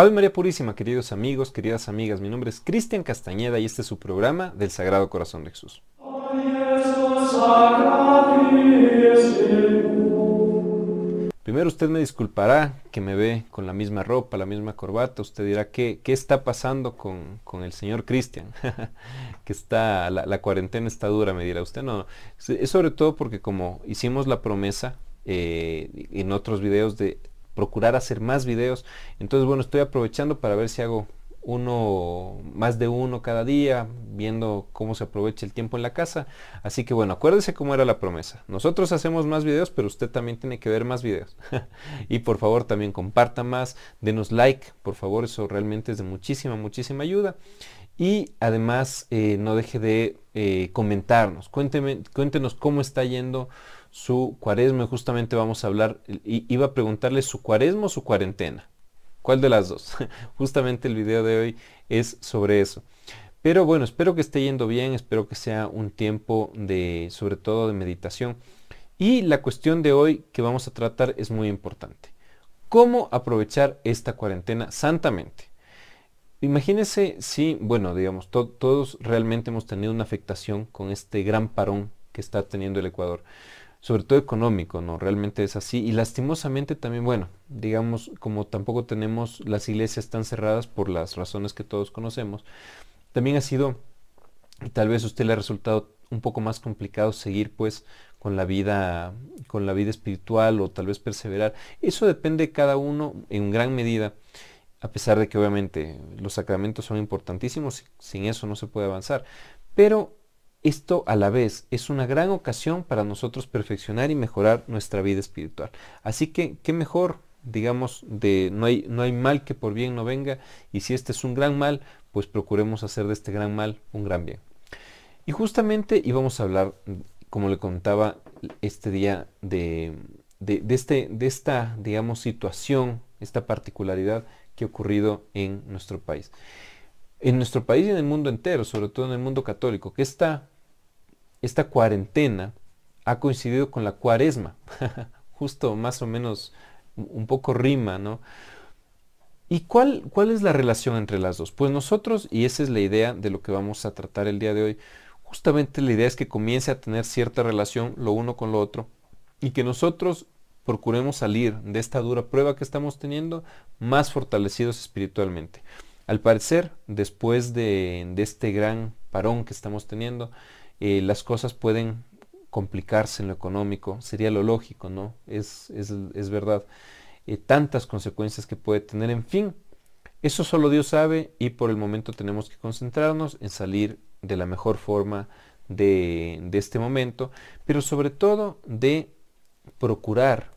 Ave María Purísima, queridos amigos, queridas amigas, mi nombre es Cristian Castañeda y este es su programa del Sagrado Corazón de Jesús. Primero usted me disculpará que me ve con la misma ropa, la misma corbata. Usted dirá, ¿qué, está pasando con, el señor Cristian? que está, la, cuarentena está dura, me dirá usted. No, es sobre todo porque como hicimos la promesa eh, en otros videos de procurar hacer más videos. Entonces, bueno, estoy aprovechando para ver si hago uno, más de uno cada día, viendo cómo se aprovecha el tiempo en la casa. Así que bueno, acuérdese cómo era la promesa. Nosotros hacemos más videos, pero usted también tiene que ver más videos. y por favor también comparta más, denos like, por favor, eso realmente es de muchísima, muchísima ayuda. Y además, eh, no deje de eh, comentarnos, Cuénteme, cuéntenos cómo está yendo su cuaresma. Justamente vamos a hablar, iba a preguntarle su cuaresma o su cuarentena. ¿Cuál de las dos? Justamente el video de hoy es sobre eso. Pero bueno, espero que esté yendo bien, espero que sea un tiempo de, sobre todo de meditación. Y la cuestión de hoy que vamos a tratar es muy importante. ¿Cómo aprovechar esta cuarentena santamente? Imagínense si, bueno, digamos, todos realmente hemos tenido una afectación con este gran parón que está teniendo el Ecuador sobre todo económico, ¿no? Realmente es así. Y lastimosamente también, bueno, digamos, como tampoco tenemos las iglesias tan cerradas por las razones que todos conocemos, también ha sido, tal vez a usted le ha resultado un poco más complicado seguir pues con la vida, con la vida espiritual o tal vez perseverar. Eso depende de cada uno en gran medida, a pesar de que obviamente los sacramentos son importantísimos, sin eso no se puede avanzar. Pero esto a la vez es una gran ocasión para nosotros perfeccionar y mejorar nuestra vida espiritual. Así que, ¿qué mejor? digamos, de no hay, no hay mal que por bien no venga, y si este es un gran mal, pues procuremos hacer de este gran mal un gran bien. Y justamente íbamos a hablar, como le contaba este día, de, este, de esta, digamos, situación, esta particularidad que ha ocurrido en nuestro país en nuestro país y en el mundo entero, sobre todo en el mundo católico, que esta, esta cuarentena ha coincidido con la cuaresma, justo más o menos un poco rima, ¿no? ¿Y cuál, cuál es la relación entre las dos? Pues nosotros, y esa es la idea de lo que vamos a tratar el día de hoy, justamente la idea es que comience a tener cierta relación lo uno con lo otro y que nosotros procuremos salir de esta dura prueba que estamos teniendo más fortalecidos espiritualmente. Al parecer, después de, este gran parón que estamos teniendo, eh, las cosas pueden complicarse en lo económico, sería lo lógico, ¿no? Es, es, verdad. Eh, tantas consecuencias que puede tener, en fin, eso solo Dios sabe y por el momento tenemos que concentrarnos en salir de la mejor forma de, de este momento, pero sobre todo de procurar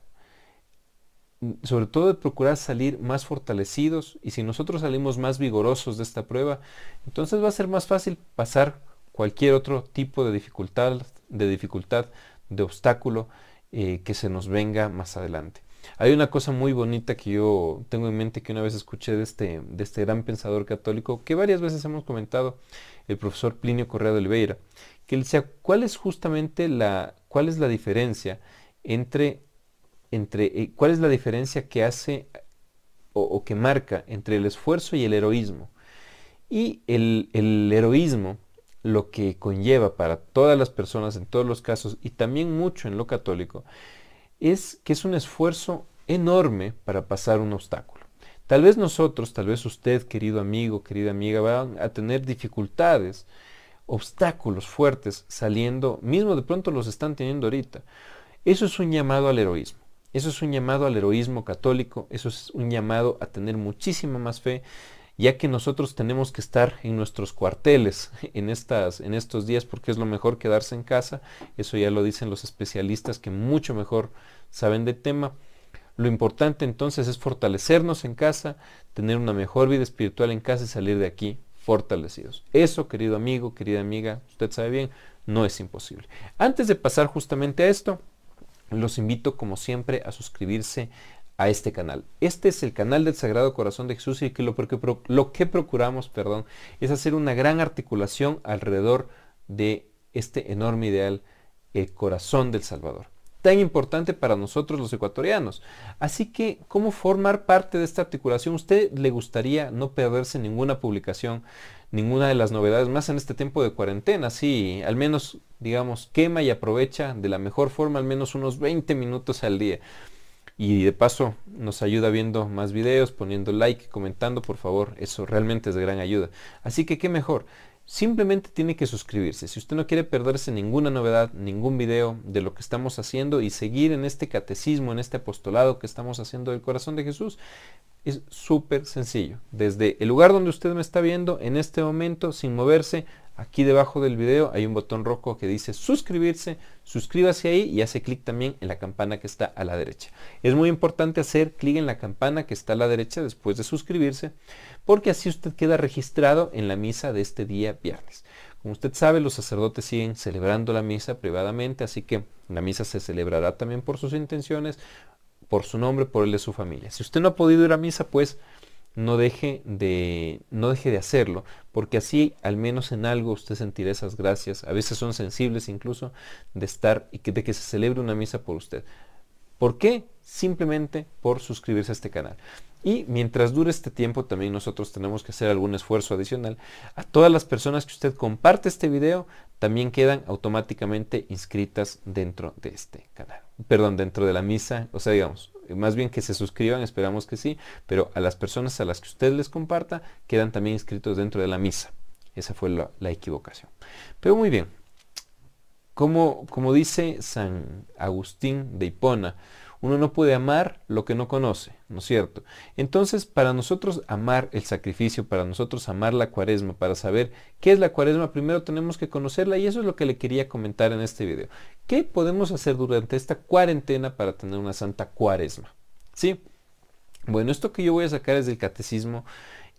sobre todo de procurar salir más fortalecidos y si nosotros salimos más vigorosos de esta prueba, entonces va a ser más fácil pasar cualquier otro tipo de dificultad, de dificultad, de obstáculo eh, que se nos venga más adelante. Hay una cosa muy bonita que yo tengo en mente que una vez escuché de este, de este gran pensador católico que varias veces hemos comentado, el profesor Plinio Correa de Oliveira, que él decía, ¿cuál es justamente la, cuál es la diferencia entre entre eh, cuál es la diferencia que hace o, que marca entre el esfuerzo y el heroísmo. Y el, el heroísmo, lo que conlleva para todas las personas en todos los casos y también mucho en lo católico, es que es un esfuerzo enorme para pasar un obstáculo. Tal vez nosotros, tal vez usted, querido amigo, querida amiga, van a tener dificultades, obstáculos fuertes saliendo, mismo de pronto los están teniendo ahorita. Eso es un llamado al heroísmo. Eso es un llamado al heroísmo católico, eso es un llamado a tener muchísima más fe, ya que nosotros tenemos que estar en nuestros cuarteles en, estas, en estos días porque es lo mejor quedarse en casa, eso ya lo dicen los especialistas que mucho mejor saben del tema. Lo importante entonces es fortalecernos en casa, tener una mejor vida espiritual en casa y salir de aquí fortalecidos. Eso, querido amigo, querida amiga, usted sabe bien, no es imposible. Antes de pasar justamente a esto, los invito como siempre a suscribirse a este canal. Este es el canal del Sagrado Corazón de Jesús y que lo, que, lo que procuramos perdón, es hacer una gran articulación alrededor de este enorme ideal, el corazón del Salvador tan importante para nosotros los ecuatorianos. Así que, ¿cómo formar parte de esta articulación? ¿Usted le gustaría no perderse ninguna publicación, ninguna de las novedades, más en este tiempo de cuarentena? Sí, al menos, digamos, quema y aprovecha de la mejor forma al menos unos 20 minutos al día. Y de paso nos ayuda viendo más videos, poniendo like, comentando, por favor. Eso realmente es de gran ayuda. Así que qué mejor Simplemente tiene que suscribirse. Si usted no quiere perderse ninguna novedad, ningún video de lo que estamos haciendo y seguir en este catecismo, en este apostolado que estamos haciendo del corazón de Jesús, es súper sencillo. Desde el lugar donde usted me está viendo en este momento, sin moverse, Aquí debajo del video hay un botón rojo que dice suscribirse, suscríbase ahí y hace clic también en la campana que está a la derecha. Es muy importante hacer clic en la campana que está a la derecha después de suscribirse porque así usted queda registrado en la misa de este día viernes. Como usted sabe, los sacerdotes siguen celebrando la misa privadamente, así que la misa se celebrará también por sus intenciones, por su nombre, por el de su familia. Si usted no ha podido ir a misa, pues no deje, de, no deje de hacerlo, porque así al menos en algo usted sentirá esas gracias, a veces son sensibles incluso, de estar y de que se celebre una misa por usted. ¿Por qué? Simplemente por suscribirse a este canal. Y mientras dure este tiempo, también nosotros tenemos que hacer algún esfuerzo adicional. A todas las personas que usted comparte este video, también quedan automáticamente inscritas dentro de este canal. Perdón, dentro de la misa, o sea, digamos, más bien que se suscriban, esperamos que sí, pero a las personas a las que usted les comparta quedan también inscritos dentro de la misa. Esa fue la, equivocación. Pero muy bien, como, como dice San Agustín de Hipona, uno no puede amar lo que no conoce, ¿no es cierto? Entonces, para nosotros amar el sacrificio, para nosotros amar la cuaresma, para saber qué es la cuaresma, primero tenemos que conocerla y eso es lo que le quería comentar en este video. ¿Qué podemos hacer durante esta cuarentena para tener una santa cuaresma? ¿Sí? Bueno, esto que yo voy a sacar es del catecismo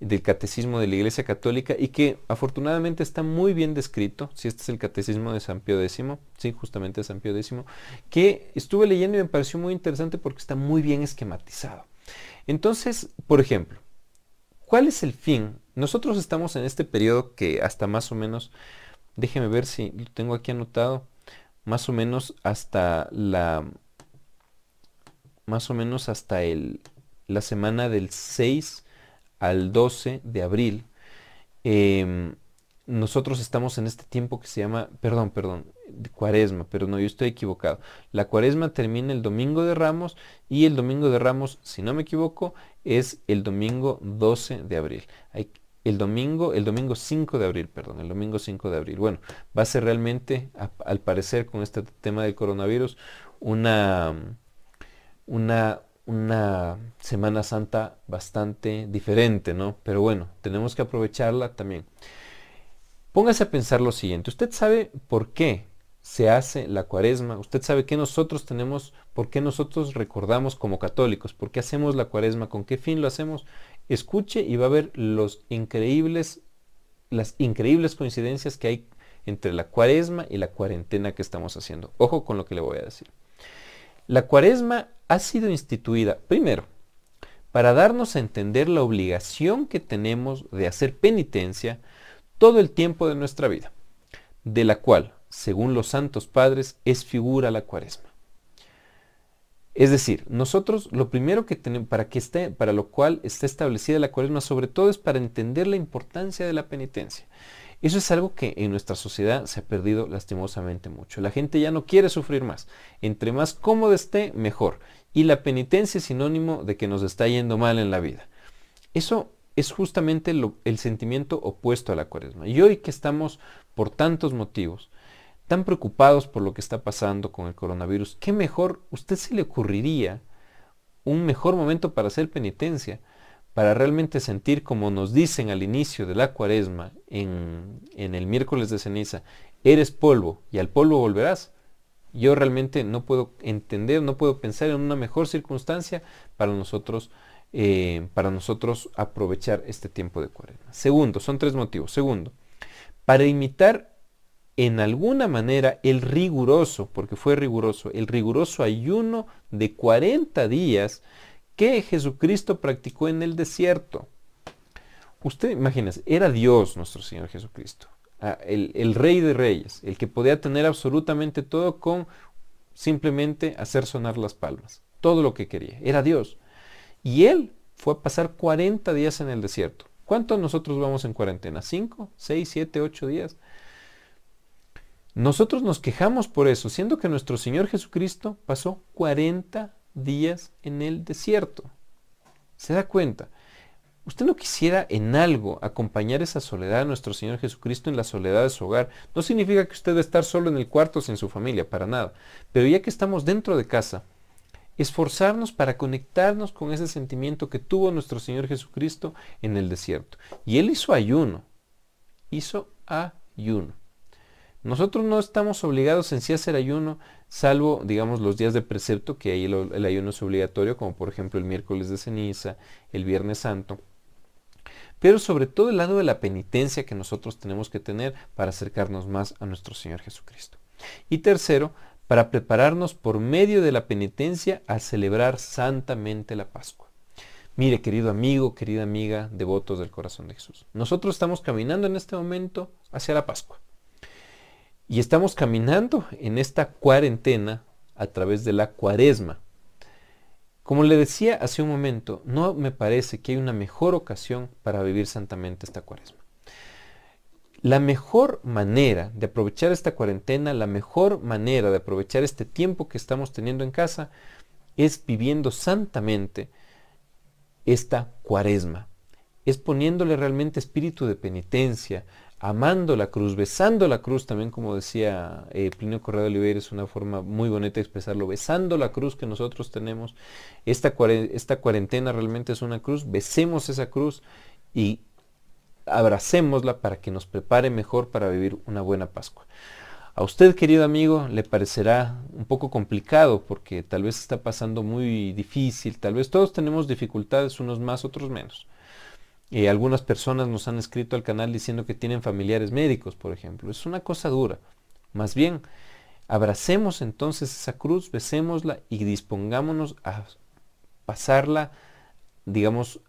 del Catecismo de la Iglesia Católica y que afortunadamente está muy bien descrito, si este es el Catecismo de San Pío X, sí, justamente de San Pío X, que estuve leyendo y me pareció muy interesante porque está muy bien esquematizado. Entonces, por ejemplo, ¿cuál es el fin? Nosotros estamos en este periodo que hasta más o menos, déjeme ver si lo tengo aquí anotado, más o menos hasta la, más o menos hasta el, la semana del 6 al 12 de abril, em, nosotros estamos en este tiempo que se llama, perdón, perdón, cuaresma, pero no, yo estoy equivocado. La cuaresma termina el domingo de Ramos y el domingo de Ramos, si no me equivoco, es el domingo 12 de abril. Hay, el domingo, el domingo 5 de abril, perdón, el domingo 5 de abril. Bueno, va a ser realmente, al parecer, con este tema del coronavirus, una, una, una Semana Santa bastante diferente, ¿no? Pero bueno, tenemos que aprovecharla también. Póngase a pensar lo siguiente, usted sabe por qué se hace la cuaresma, usted sabe que nosotros tenemos, por qué nosotros recordamos como católicos, por qué hacemos la cuaresma, con qué fin lo hacemos, escuche y va a ver los increíbles, las increíbles coincidencias que hay entre la cuaresma y la cuarentena que estamos haciendo. Ojo con lo que le voy a decir. La cuaresma ha sido instituida, primero, para darnos a entender la obligación que tenemos de hacer penitencia todo el tiempo de nuestra vida, de la cual, según los santos padres, es figura la cuaresma. Es decir, nosotros lo primero que tenemos, para, que esté, para lo cual está establecida la cuaresma, sobre todo es para entender la importancia de la penitencia. Eso es algo que en nuestra sociedad se ha perdido lastimosamente mucho. La gente ya no quiere sufrir más. Entre más cómodo esté, mejor y la penitencia es sinónimo de que nos está yendo mal en la vida. Eso es justamente el sentimiento opuesto a la cuaresma. Y hoy que estamos por tantos motivos, tan preocupados por lo que está pasando con el coronavirus, ¿qué mejor usted se le ocurriría un mejor momento para hacer penitencia? Para realmente sentir, como nos dicen al inicio de la cuaresma, en el miércoles de ceniza, eres polvo y al polvo volverás yo realmente no puedo entender, no puedo pensar en una mejor circunstancia para nosotros, eh, para nosotros aprovechar este tiempo de cuarentena. Segundo, son tres motivos. Segundo, para imitar en alguna manera el riguroso, porque fue riguroso, el riguroso ayuno de 40 días que Jesucristo practicó en el desierto. Usted imagínese, era Dios nuestro Señor Jesucristo el, rey de reyes, el que podía tener absolutamente todo con simplemente hacer sonar las palmas. Todo lo que quería, era Dios. Y él fue a pasar 40 días en el desierto. ¿Cuántos nosotros vamos en cuarentena? ¿Cinco? ¿Seis? ¿Siete? ¿Ocho días? Nosotros nos quejamos por eso, siendo que nuestro Señor Jesucristo pasó 40 días en el desierto. ¿Se da cuenta? ¿Usted no quisiera en algo acompañar esa soledad a nuestro Señor Jesucristo en la soledad de su hogar? No significa que usted debe estar solo en el cuarto sin su familia, para nada. Pero ya que estamos dentro de casa, esforzarnos para conectarnos con ese sentimiento que tuvo nuestro Señor Jesucristo en el desierto. Y Él hizo ayuno. Hizo ayuno. Nosotros no estamos obligados en sí a hacer ayuno, salvo, digamos, los días de precepto, que ahí el ayuno es obligatorio, como por ejemplo el miércoles de ceniza, el viernes santo pero sobre todo el lado de la penitencia que nosotros tenemos que tener para acercarnos más a nuestro Señor Jesucristo. Y tercero, para prepararnos por medio de la penitencia a celebrar santamente la Pascua. Mire, querido amigo, querida amiga, devotos del corazón de Jesús, nosotros estamos caminando en este momento hacia la Pascua. Y estamos caminando en esta cuarentena a través de la cuaresma, como le decía hace un momento, no me parece que hay una mejor ocasión para vivir santamente esta cuaresma. La mejor manera de aprovechar esta cuarentena, la mejor manera de aprovechar este tiempo que estamos teniendo en casa es viviendo santamente esta cuaresma. Es poniéndole realmente espíritu de penitencia amando la cruz, besando la cruz, también como decía eh, Plinio Correa de Oliveira, es una forma muy bonita de expresarlo, besando la cruz que nosotros tenemos, esta, esta cuarentena realmente es una cruz, besemos esa cruz y abracémosla para que nos prepare mejor para vivir una buena Pascua. A usted, querido amigo, le parecerá un poco complicado porque tal vez está pasando muy difícil, tal vez todos tenemos dificultades, unos más, otros menos algunas personas nos han escrito al canal diciendo que tienen familiares médicos, por ejemplo. Es una cosa dura. Más bien, abracemos entonces esa cruz, besémosla y dispongámonos a pasarla, digamos,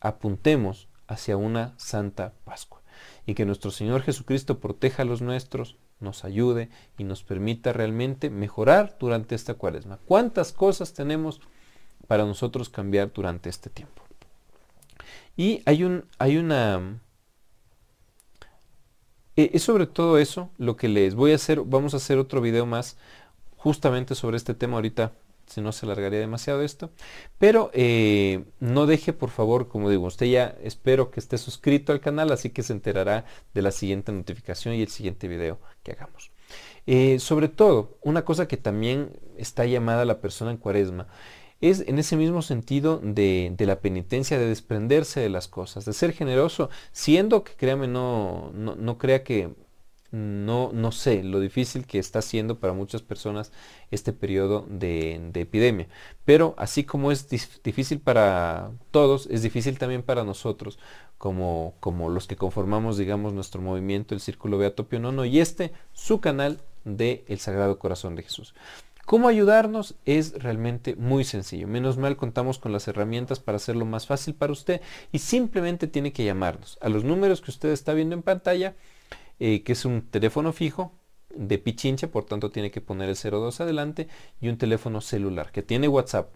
apuntemos hacia una santa Pascua. Y que nuestro Señor Jesucristo proteja a los nuestros, nos ayude y nos permita realmente mejorar durante esta cuaresma. ¿Cuántas cosas tenemos para nosotros cambiar durante este tiempo? Y hay un, hay una, eh, es sobre todo eso lo que les voy a hacer, vamos a hacer otro video más justamente sobre este tema ahorita, si no se alargaría demasiado esto, pero eh, no deje por favor, como digo, usted ya espero que esté suscrito al canal, así que se enterará de la siguiente notificación y el siguiente video que hagamos. Eh, sobre todo, una cosa que también está llamada la persona en cuaresma es en ese mismo sentido de, la penitencia, de desprenderse de las cosas, de ser generoso, siendo que créame, no, no, crea que no, no sé lo difícil que está siendo para muchas personas este periodo de, epidemia. Pero así como es difícil para todos, es difícil también para nosotros, como, como los que conformamos, digamos, nuestro movimiento, el Círculo Beatopio Nono, y este, su canal de El Sagrado Corazón de Jesús. ¿Cómo ayudarnos? Es realmente muy sencillo. Menos mal contamos con las herramientas para hacerlo más fácil para usted y simplemente tiene que llamarnos a los números que usted está viendo en pantalla, eh, que es un teléfono fijo de Pichincha, por tanto tiene que poner el 02 adelante y un teléfono celular que tiene WhatsApp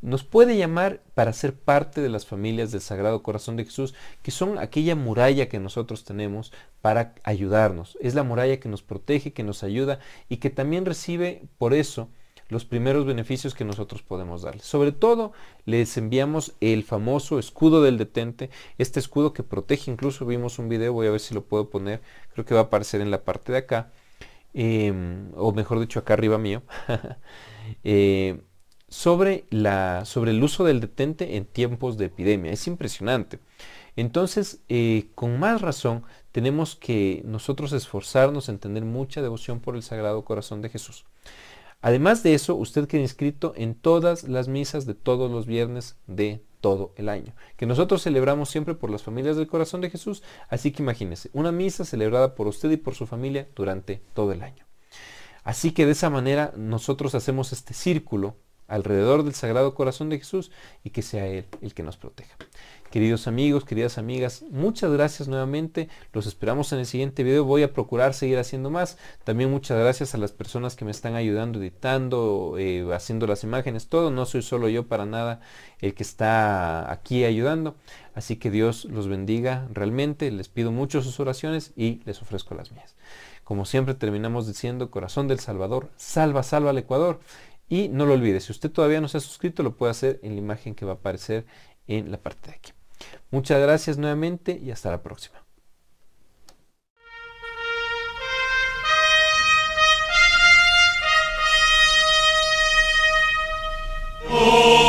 nos puede llamar para ser parte de las familias del Sagrado Corazón de Jesús, que son aquella muralla que nosotros tenemos para ayudarnos. Es la muralla que nos protege, que nos ayuda y que también recibe por eso los primeros beneficios que nosotros podemos darle Sobre todo les enviamos el famoso escudo del detente, este escudo que protege, incluso vimos un video, voy a ver si lo puedo poner, creo que va a aparecer en la parte de acá, em, o mejor dicho acá arriba mío. Eh, sobre, la, sobre el uso del detente en tiempos de epidemia. Es impresionante. Entonces, eh, con más razón, tenemos que nosotros esforzarnos en tener mucha devoción por el Sagrado Corazón de Jesús. Además de eso, usted queda inscrito en todas las misas de todos los viernes de todo el año, que nosotros celebramos siempre por las familias del corazón de Jesús, así que imagínese, una misa celebrada por usted y por su familia durante todo el año. Así que de esa manera nosotros hacemos este círculo alrededor del Sagrado Corazón de Jesús y que sea Él el que nos proteja. Queridos amigos, queridas amigas, muchas gracias nuevamente. Los esperamos en el siguiente video. Voy a procurar seguir haciendo más. También muchas gracias a las personas que me están ayudando, editando, eh, haciendo las imágenes, todo. No soy solo yo para nada el que está aquí ayudando. Así que Dios los bendiga realmente. Les pido mucho sus oraciones y les ofrezco las mías. Como siempre terminamos diciendo, corazón del Salvador, salva, salva al Ecuador. Y no lo olvide, si usted todavía no se ha suscrito, lo puede hacer en la imagen que va a aparecer en la parte de aquí. Muchas gracias nuevamente y hasta la próxima. Oh.